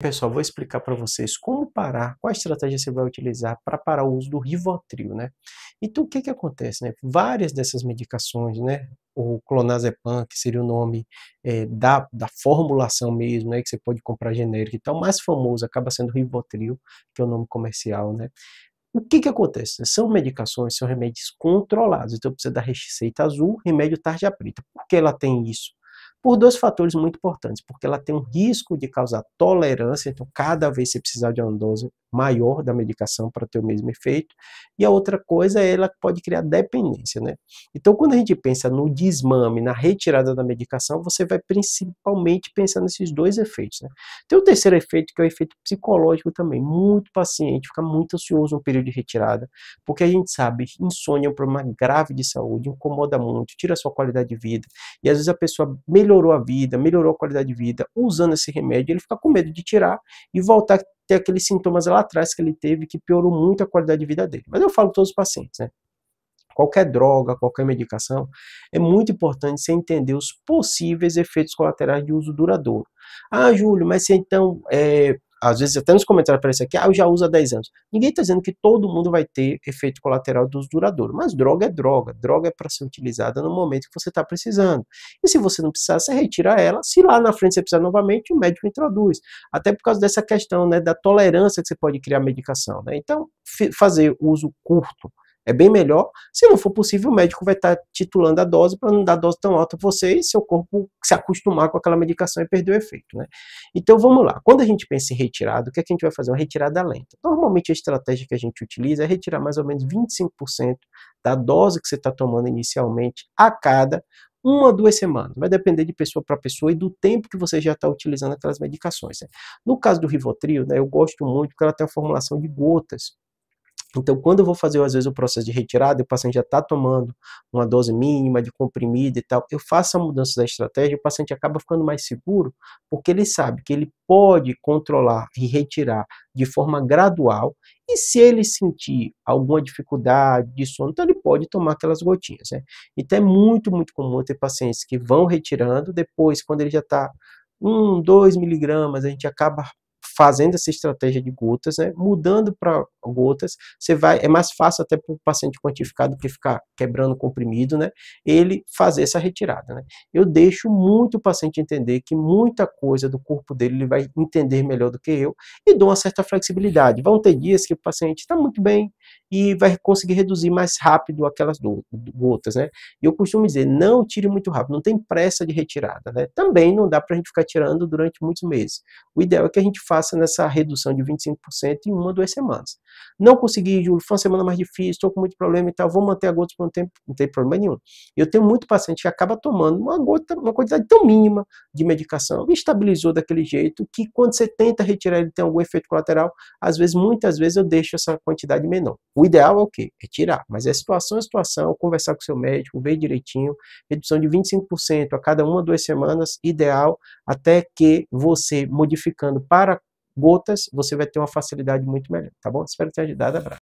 Pessoal, vou explicar para vocês como parar, qual estratégia você vai utilizar para parar o uso do Rivotril, né? Então, o que que acontece, né? Várias dessas medicações, né? O clonazepam, que seria o nome é, da, da formulação mesmo, né? Que você pode comprar genérico e tal, mais famoso acaba sendo o Rivotril, que é o nome comercial, né? O que que acontece? São medicações, são remédios controlados, então precisa da receita azul, remédio tarja preta. Por que ela tem isso? por dois fatores muito importantes, porque ela tem um risco de causar tolerância, então cada vez que você precisar de uma dose maior da medicação para ter o mesmo efeito. E a outra coisa é ela pode criar dependência, né? Então, quando a gente pensa no desmame, na retirada da medicação, você vai principalmente pensar nesses dois efeitos, né? Tem o terceiro efeito, que é o efeito psicológico também. Muito paciente fica muito ansioso no período de retirada, porque a gente sabe, insônia é um problema grave de saúde, incomoda muito, tira a sua qualidade de vida. E às vezes a pessoa melhorou a vida, melhorou a qualidade de vida usando esse remédio, ele fica com medo de tirar e voltar ter aqueles sintomas lá atrás que ele teve que piorou muito a qualidade de vida dele. Mas eu falo todos os pacientes, né? Qualquer droga, qualquer medicação, é muito importante você entender os possíveis efeitos colaterais de uso duradouro. Ah, Júlio, mas se então é, às vezes até nos comentários aparece aqui, ah, eu já uso há 10 anos. Ninguém está dizendo que todo mundo vai ter efeito colateral dos uso duradouro, mas droga é droga, droga é para ser utilizada no momento que você está precisando. E se você não precisar, você retira ela, se lá na frente você precisar novamente, o médico introduz. Até por causa dessa questão né, da tolerância que você pode criar a medicação. Né? Então, fazer uso curto é bem melhor. Se não for possível, o médico vai estar tá titulando a dose para não dar dose tão alta para você e seu corpo se acostumar com aquela medicação e perder o efeito, né? Então vamos lá. Quando a gente pensa em retirada, o que, é que a gente vai fazer? Uma retirada lenta. Normalmente a estratégia que a gente utiliza é retirar mais ou menos 25% da dose que você está tomando inicialmente a cada uma duas semanas. Vai depender de pessoa para pessoa e do tempo que você já está utilizando aquelas medicações. Né? No caso do Rivotril, né, eu gosto muito porque ela tem a formulação de gotas. Então, quando eu vou fazer, às vezes, o processo de retirada, o paciente já está tomando uma dose mínima de comprimido e tal, eu faço a mudança da estratégia, o paciente acaba ficando mais seguro, porque ele sabe que ele pode controlar e retirar de forma gradual, e se ele sentir alguma dificuldade de sono, então ele pode tomar aquelas gotinhas. Né? Então, é muito, muito comum ter pacientes que vão retirando, depois, quando ele já está 1, 2 miligramas, a gente acaba fazendo essa estratégia de gotas, né, mudando para gotas, você vai, é mais fácil até para o paciente quantificado que ficar quebrando comprimido, né? Ele fazer essa retirada, né? Eu deixo muito o paciente entender que muita coisa do corpo dele ele vai entender melhor do que eu e dou uma certa flexibilidade. Vão ter dias que o paciente está muito bem e vai conseguir reduzir mais rápido aquelas gotas, né? E eu costumo dizer, não tire muito rápido, não tem pressa de retirada, né? Também não dá para a gente ficar tirando durante muitos meses. O ideal é que a gente faça nessa redução de 25% em uma ou duas semanas. Não consegui, Júlio, foi uma semana mais difícil, estou com muito problema e tal, vou manter a gota por um tempo, não tem problema nenhum. Eu tenho muito paciente que acaba tomando uma gota, uma quantidade tão mínima de medicação, me estabilizou daquele jeito, que quando você tenta retirar ele tem algum efeito colateral, às vezes, muitas vezes eu deixo essa quantidade menor. O ideal é o quê? Retirar, é mas é situação a situação, conversar com seu médico, ver direitinho, redução de 25% a cada uma, duas semanas, ideal, até que você, modificando para gotas, você vai ter uma facilidade muito melhor, tá bom? Espero ter ajudado. Abraço.